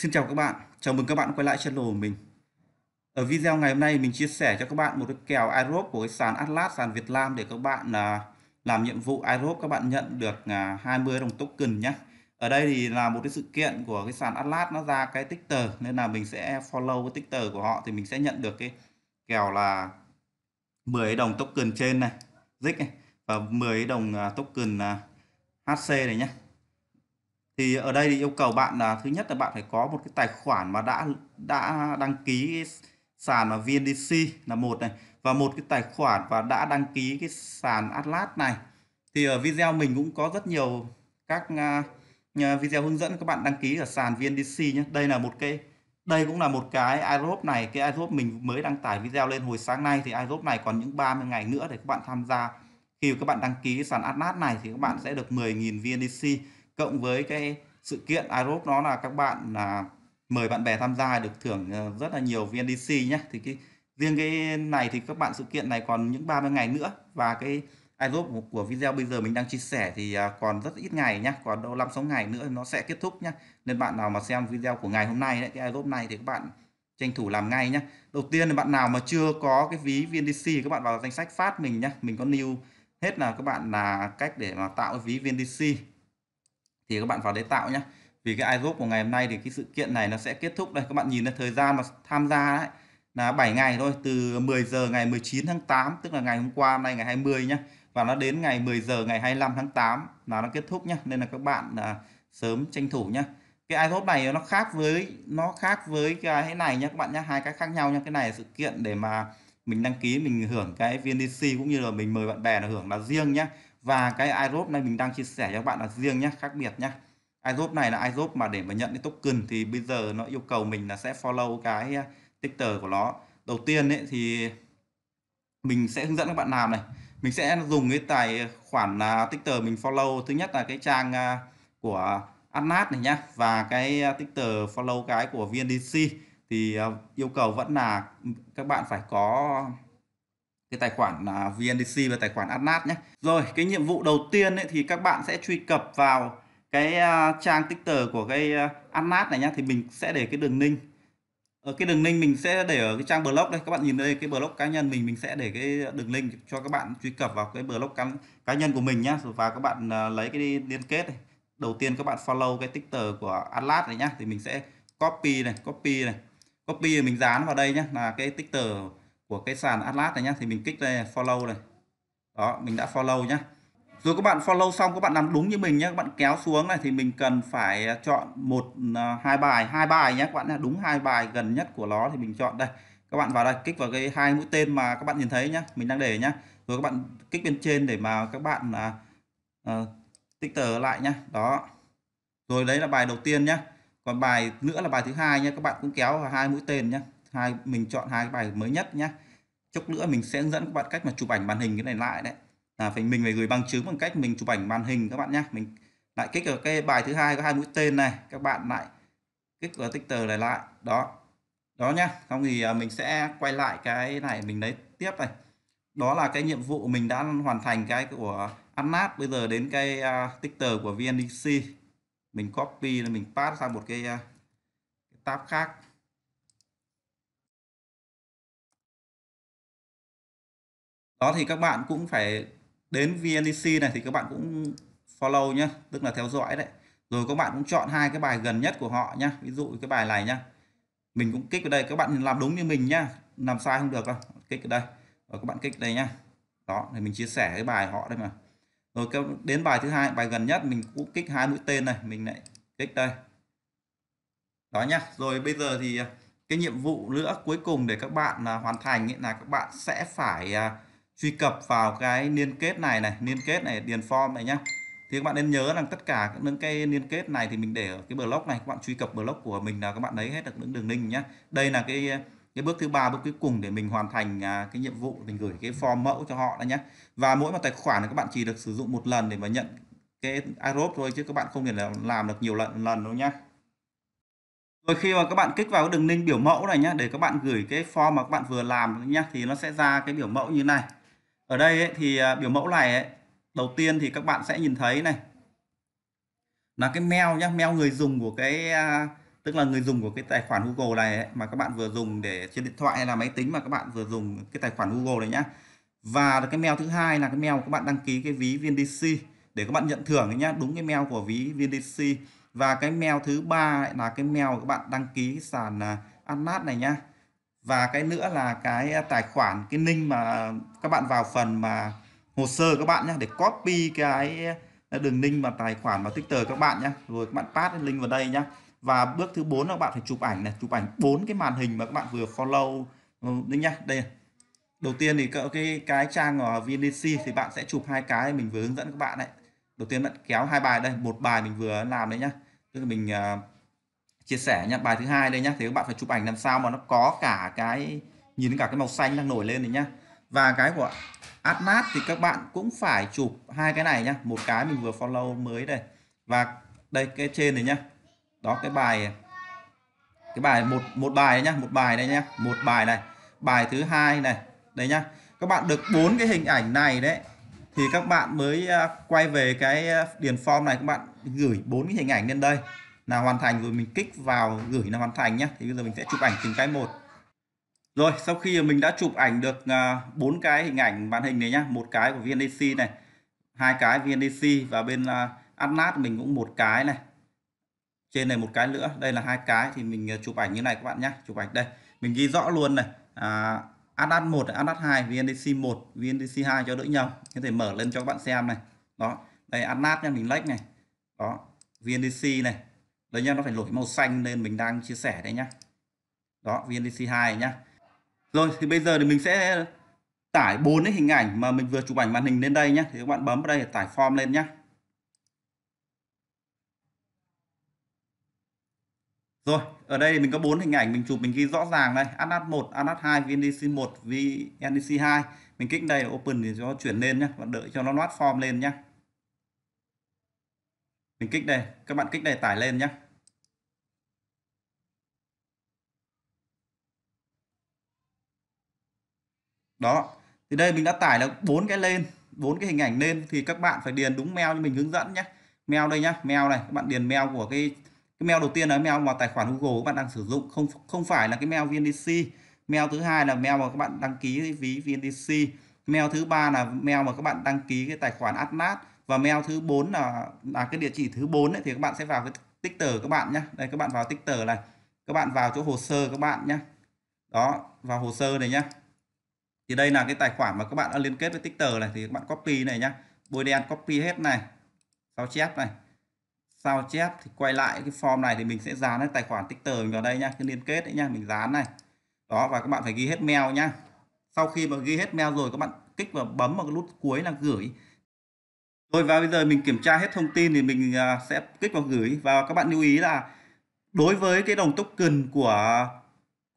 Xin chào các bạn, chào mừng các bạn quay lại channel của mình Ở video ngày hôm nay mình chia sẻ cho các bạn một cái kèo iRope của cái sàn Atlas, sàn Việt Nam để các bạn à, làm nhiệm vụ iRope các bạn nhận được 20 à, đồng token nhé Ở đây thì là một cái sự kiện của cái sàn Atlas nó ra cái tích tờ nên là mình sẽ follow cái tích tờ của họ thì mình sẽ nhận được cái kèo là 10 đồng token trên này, Zic này và 10 đồng à, token HC này nhé thì ở đây thì yêu cầu bạn là thứ nhất là bạn phải có một cái tài khoản mà đã đã đăng ký sàn và VNDC là một này và một cái tài khoản và đã đăng ký cái sàn Atlas này thì ở video mình cũng có rất nhiều các uh, video hướng dẫn các bạn đăng ký ở sàn VNDC nhé đây là một cái đây cũng là một cái iRope này cái iRope mình mới đăng tải video lên hồi sáng nay thì iRope này còn những 30 ngày nữa để các bạn tham gia khi các bạn đăng ký sàn Atlas này thì các bạn sẽ được 10.000 VNDC cộng với cái sự kiện iRope nó là các bạn là mời bạn bè tham gia được thưởng ờ, rất là nhiều VNDC nhé thì cái riêng cái này thì các bạn sự kiện này còn những 30 ngày nữa và cái iRope của video bây giờ mình đang chia sẻ thì à, còn rất ít ngày nhé còn đâu 5 6 ngày nữa nó sẽ kết thúc nhé nên bạn nào mà xem video của ngày hôm nay đấy cái iRope này thì các bạn tranh thủ làm ngay nhé đầu tiên là bạn nào mà chưa có cái ví VNDC các bạn vào danh sách phát mình nhé mình có new hết là các bạn là cách để mà tạo cái ví VNDC thì các bạn vào đấy tạo nhé vì cái iGroup của ngày hôm nay thì cái sự kiện này nó sẽ kết thúc đây các bạn nhìn là thời gian mà tham gia đấy là 7 ngày thôi từ 10 giờ ngày 19 tháng 8 tức là ngày hôm qua hôm nay ngày 20 nhá và nó đến ngày 10 giờ ngày 25 tháng 8 là nó kết thúc nhá nên là các bạn là sớm tranh thủ nhá cái iGroup này nó khác với nó khác với cái này nhé các bạn nhé hai cái khác nhau nhá cái này là sự kiện để mà mình đăng ký mình hưởng cái VNDC cũng như là mình mời bạn bè là hưởng là riêng nhá và cái iRope này mình đang chia sẻ cho các bạn là riêng nhé khác biệt nhé iRope này là iRope mà để mà nhận cái token thì bây giờ nó yêu cầu mình là sẽ follow cái à, ticker của nó đầu tiên ấy thì mình sẽ hướng dẫn các bạn làm này mình sẽ dùng cái tài khoản à, ticker mình follow thứ nhất là cái trang à, của Atlas này nhá và cái ticker follow cái của VNDC thì yêu cầu vẫn là các bạn phải có cái tài khoản là VNDC và tài khoản Atlas nhé. Rồi cái nhiệm vụ đầu tiên ấy, thì các bạn sẽ truy cập vào cái à, trang Twitter của cái uh, à, Atlas này nhé. thì mình sẽ để cái đường link ở cái đường link mình sẽ để ở cái trang blog đây các bạn nhìn đây cái blog cá nhân mình mình sẽ để cái đường link cho các bạn truy cập vào cái blog cá, cá nhân của mình nhá và các bạn uh, lấy cái liên kết này đầu tiên các bạn follow cái Twitter của Atlas này nhá thì mình sẽ copy này copy này copy mình dán vào đây nhá là cái Twitter của cái sàn Atlas này nhá thì mình kích đây follow này đó mình đã follow nhá rồi các bạn follow xong các bạn làm đúng như mình nhé các bạn kéo xuống này thì mình cần phải à, chọn một à, hai bài hai bài nhé các bạn là đúng hai bài gần nhất của nó thì mình chọn đây các bạn vào đây kích vào cái hai mũi tên mà các bạn nhìn thấy nhá mình đang để nhá rồi các bạn kích bên trên để mà các bạn uh, tích tờ lại nhá đó rồi đấy là bài đầu tiên nhá còn bài nữa là bài thứ hai nhá các bạn cũng kéo vào hai mũi tên nhá hai mình chọn hai cái bài mới nhất nhé chốc nữa mình sẽ hướng dẫn các bạn cách mà chụp ảnh màn hình cái này lại đấy là phải mình phải gửi bằng chứng bằng cách mình chụp ảnh màn hình các bạn nhé mình lại kích vào cái bài thứ hai có hai mũi tên này các bạn lại kích vào tích này lại đó đó nhá xong thì à, mình sẽ quay lại cái này mình lấy tiếp này đó là cái nhiệm vụ mình đã hoàn thành cái của Atlas bây giờ đến cái uh, tích tờ của VNDC mình copy là mình pass sang một cái, uh, cái tab khác đó thì các bạn cũng phải đến VNDC này thì các bạn cũng follow nhá tức là theo dõi đấy rồi các bạn cũng chọn hai cái bài gần nhất của họ nhá ví dụ cái bài này nhá mình cũng kích vào đây các bạn làm đúng như mình nhá làm sai không được đâu kích vào đây rồi các bạn kích đây nhá đó thì mình chia sẻ cái bài họ đây mà rồi đến bài thứ hai bài gần nhất mình cũng kích hai mũi tên này mình lại kích đây đó nhá rồi bây giờ thì à, cái nhiệm vụ nữa cuối cùng để các bạn à, hoàn thành là các bạn sẽ phải à, truy cập vào cái liên kết này này liên kết này điền form này nhá thì các bạn nên nhớ rằng tất cả những cái liên kết này thì mình để ở cái blog này các bạn truy cập blog của mình là các bạn lấy hết được những đường link nhá đây là cái cái bước thứ ba bước cuối cùng để mình hoàn thành à, cái nhiệm vụ mình gửi cái form mẫu cho họ đó nhé và mỗi một tài khoản này các bạn chỉ được sử dụng một lần để mà nhận cái iRob thôi chứ các bạn không thể là làm được nhiều lần lần đâu nhá rồi khi mà các bạn kích vào cái đường link biểu mẫu này nhá để các bạn gửi cái form mà các bạn vừa làm nhá thì nó sẽ ra cái biểu mẫu như này ở đây ấy, thì à, biểu mẫu này ấy, đầu tiên thì các bạn sẽ nhìn thấy này là cái mail nhá mail người dùng của cái à, tức là người dùng của cái tài khoản Google này ấy, mà các bạn vừa dùng để trên điện thoại hay là máy tính mà các bạn vừa dùng cái tài khoản Google này nhá và cái mail thứ hai là cái mail các bạn đăng ký cái ví VNDC để các bạn nhận thưởng nhá đúng cái mail của ví VNDC và cái mail thứ ba là cái mail các bạn đăng ký sàn anat à, này nhá và cái nữa là cái à, tài khoản cái link mà các bạn vào phần mà hồ sơ các bạn nhé để copy cái à, đường link mà tài khoản vào Twitter các bạn nhé rồi các bạn pass cái link vào đây nhé và bước thứ bốn là các bạn phải chụp ảnh này chụp ảnh bốn cái màn hình mà các bạn vừa follow ừ, đấy nhá đây đầu tiên thì cái cái, trang của VNDC thì bạn sẽ chụp hai cái mình vừa hướng dẫn các bạn đấy đầu tiên bạn kéo hai bài đây một bài mình vừa làm đấy nhá tức là mình uh, chia sẻ nhá bài thứ hai đây nhá thì các bạn phải chụp ảnh làm sao mà nó có cả cái nhìn cả cái màu xanh đang nổi lên này nhá và cái của Atlas thì các bạn cũng phải chụp hai cái này nhá một cái mình vừa follow mới đây và đây cái trên này nhá đó cái bài cái bài một một bài đấy nhá một bài đây nhá một bài này bài thứ hai này đây nhá các bạn được bốn cái hình ảnh này đấy thì các bạn mới à, quay về cái à, điền form này các bạn gửi bốn cái hình ảnh lên đây là hoàn thành rồi mình kích vào gửi là hoàn thành nhé thì bây giờ mình sẽ chụp ảnh từng cái một rồi sau khi mình đã chụp ảnh được à, bốn cái hình ảnh màn hình này nhá một cái của VNDC này hai cái VNDC và bên à, Atlas mình cũng một cái này trên này một cái nữa đây là hai cái thì mình à, chụp ảnh như này các bạn nhé chụp ảnh đây mình ghi rõ luôn này à, Atlas 1 Atlas 2 VNDC 1 VNDC 2 cho đỡ nhầm. có thể mở lên cho các bạn xem này đó đây Atlas nha mình lách like này đó VNDC này đây nhá nó phải lỗi màu xanh nên mình đang chia sẻ đây nhá đó VNDC 2 nhá rồi thì bây giờ thì mình sẽ tải bốn cái hình ảnh mà mình vừa chụp ảnh màn hình lên đây nhá thì các bạn bấm vào đây tải form lên nhá Rồi, ở đây thì mình có bốn hình ảnh mình chụp mình ghi rõ ràng đây, Atlas 1, Atlas 2, VNDC 1, VNDC 2. Mình kích đây open thì cho chuyển lên nhá, bạn đợi cho nó load form lên nhá mình kích đây các bạn kích đây tải lên nhé đó thì đây mình đã tải là bốn cái lên bốn cái hình ảnh lên thì các bạn phải điền đúng mail như mình hướng dẫn nhé mail đây nhá mail này các bạn điền mail của cái cái mail đầu tiên là mail mà tài khoản Google các bạn đang sử dụng không không phải là cái mail VNDC mail thứ hai là mail mà các bạn đăng ký ví VNDC mail thứ ba là mail mà các bạn đăng ký cái tài khoản Atlas và mail thứ 4 là là cái địa chỉ thứ 4 ấy, thì các bạn sẽ vào cái tích tờ các bạn nhé đây các bạn vào tích tờ này các bạn vào chỗ hồ sơ các bạn nhé đó vào hồ sơ này nhé thì đây là cái tài khoản mà các bạn đã liên kết với tích tờ này thì các bạn copy này nhá bôi đen copy hết này sao chép này sao chép thì quay lại cái form này thì mình sẽ dán cái tài khoản tích tờ mình vào đây nhá cái liên kết đấy nhá mình dán này đó và các bạn phải ghi hết mail nhá sau khi mà ghi hết mail rồi các bạn kích vào bấm vào cái nút cuối là gửi rồi và bây giờ mình kiểm tra hết thông tin thì mình à, sẽ kích vào gửi và các bạn lưu ý là đối với cái đồng token của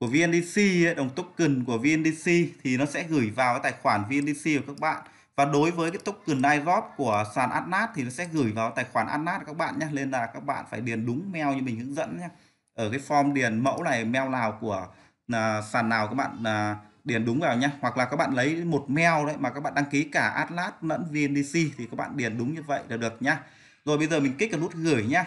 của VNDC đồng token của VNDC thì nó sẽ gửi vào cái tài khoản VNDC của các bạn và đối với cái token IROT của sàn Atlas thì nó sẽ gửi vào tài khoản Atlas các bạn nhé nên là các bạn phải điền đúng mail như mình hướng dẫn nhé ở cái form điền mẫu này mail nào của là sàn nào các bạn là điền đúng vào nhé hoặc là các bạn lấy một mail đấy mà các bạn đăng ký cả Atlas lẫn VNDC thì các bạn điền đúng như vậy là được nhá rồi bây giờ mình kích vào nút gửi nhá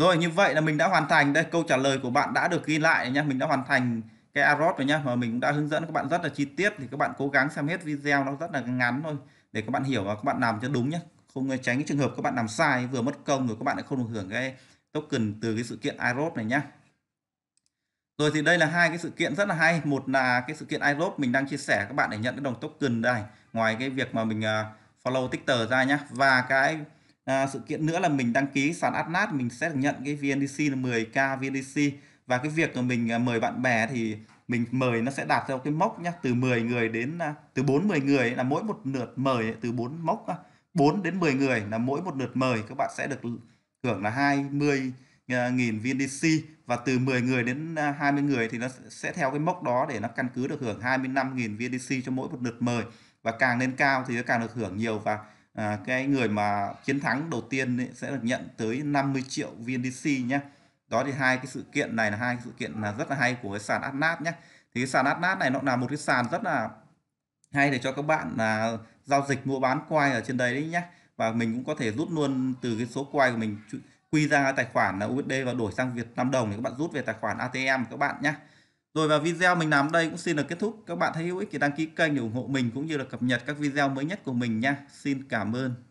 Rồi như vậy là mình đã hoàn thành đây câu trả lời của bạn đã được ghi lại nhé mình đã hoàn thành cái AROS rồi nhá mà mình cũng đã hướng dẫn các bạn rất là chi tiết thì các bạn cố gắng xem hết video nó rất là ngắn thôi để các bạn hiểu và các bạn làm cho đúng nhé không tránh cái trường hợp các bạn làm sai vừa mất công rồi các bạn lại không được hưởng cái token từ cái sự kiện AROS này nhá rồi thì đây là hai cái sự kiện rất là hay một là cái sự kiện IROP mình đang chia sẻ các bạn để nhận cái đồng token đây ngoài cái việc mà mình à, follow Twitter ra nhá và cái à, sự kiện nữa là mình đăng ký sàn Atlas mình sẽ được nhận cái VNDC là 10k VNDC và cái việc mà mình à, mời bạn bè thì mình mời nó sẽ đạt theo cái mốc nhá từ 10 người đến à, từ 4 10 người là mỗi một lượt mời từ 4 mốc 4 à, đến 10 người là mỗi một lượt mời các bạn sẽ được hưởng là 20 nghìn viên DC và từ 10 người đến 20 người thì nó sẽ theo cái mốc đó để nó căn cứ được hưởng 25.000 viên DC cho mỗi một lượt mời và càng lên cao thì nó càng được hưởng nhiều và cái người mà chiến thắng đầu tiên sẽ được nhận tới 50 triệu viên DC nhé đó thì hai cái sự kiện này là hai sự kiện là rất là hay của cái sàn Atlas nhé thì cái sàn Atlas này nó là một cái sàn rất là hay để cho các bạn là giao dịch mua bán quay ở trên đây đấy nhé và mình cũng có thể rút luôn từ cái số quay của mình quy ra tài khoản là USD và đổi sang Việt Nam đồng thì các bạn rút về tài khoản ATM các bạn nhé rồi và video mình làm đây cũng xin được kết thúc các bạn thấy hữu ích thì đăng ký kênh để ủng hộ mình cũng như là cập nhật các video mới nhất của mình nha xin cảm ơn